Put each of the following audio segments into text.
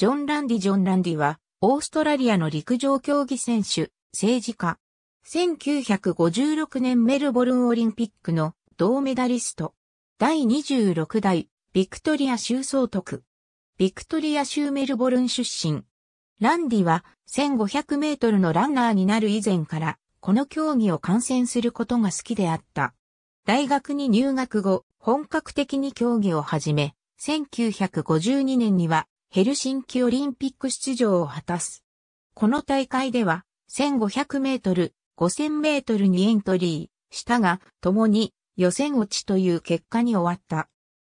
ジョン・ランディ・ジョン・ランディは、オーストラリアの陸上競技選手、政治家。1956年メルボルンオリンピックの銅メダリスト。第26代ビクトリア州総督。ビクトリア州メルボルン出身。ランディは1500メートルのランナーになる以前から、この競技を観戦することが好きであった。大学に入学後、本格的に競技を始め、1952年にはヘルシンキオリンピック出場を果たす。この大会では、1500メートル、5000メートルにエントリーしたが、共に予選落ちという結果に終わった。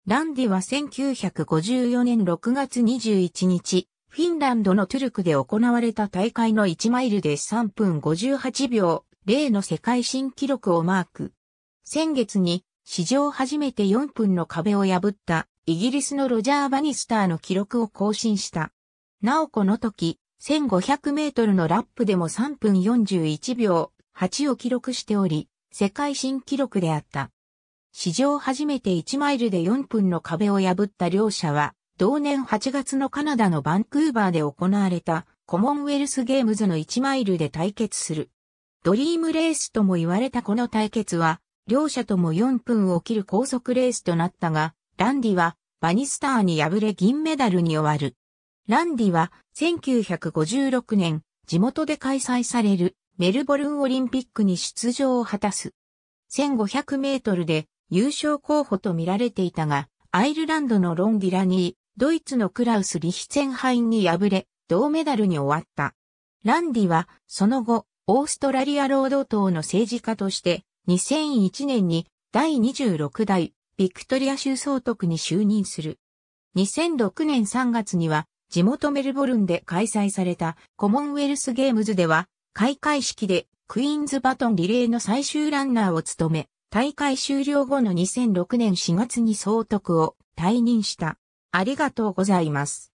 ランディは1954年6月21日、フィンランドのトゥルクで行われた大会の1マイルで3分58秒0の世界新記録をマーク。先月に史上初めて4分の壁を破ったイギリスのロジャー・バニスターの記録を更新した。なおこの時、1500メートルのラップでも3分41秒8を記録しており、世界新記録であった。史上初めて1マイルで4分の壁を破った両者は、同年8月のカナダのバンクーバーで行われたコモンウェルスゲームズの1マイルで対決する。ドリームレースとも言われたこの対決は、両者とも4分を切る高速レースとなったが、ランディはバニスターに敗れ銀メダルに終わる。ランディは1956年地元で開催されるメルボルンオリンピックに出場を果たす。1500メートルで優勝候補と見られていたが、アイルランドのロン・ディラニー、ドイツのクラウス・リヒツェンハインに敗れ、銅メダルに終わった。ランディは、その後、オーストラリア労働党の政治家として、2001年に第26代ビクトリア州総督に就任する。2006年3月には、地元メルボルンで開催されたコモンウェルスゲームズでは、開会式でクイーンズバトンリレーの最終ランナーを務め、大会終了後の2006年4月に総督を退任した。ありがとうございます。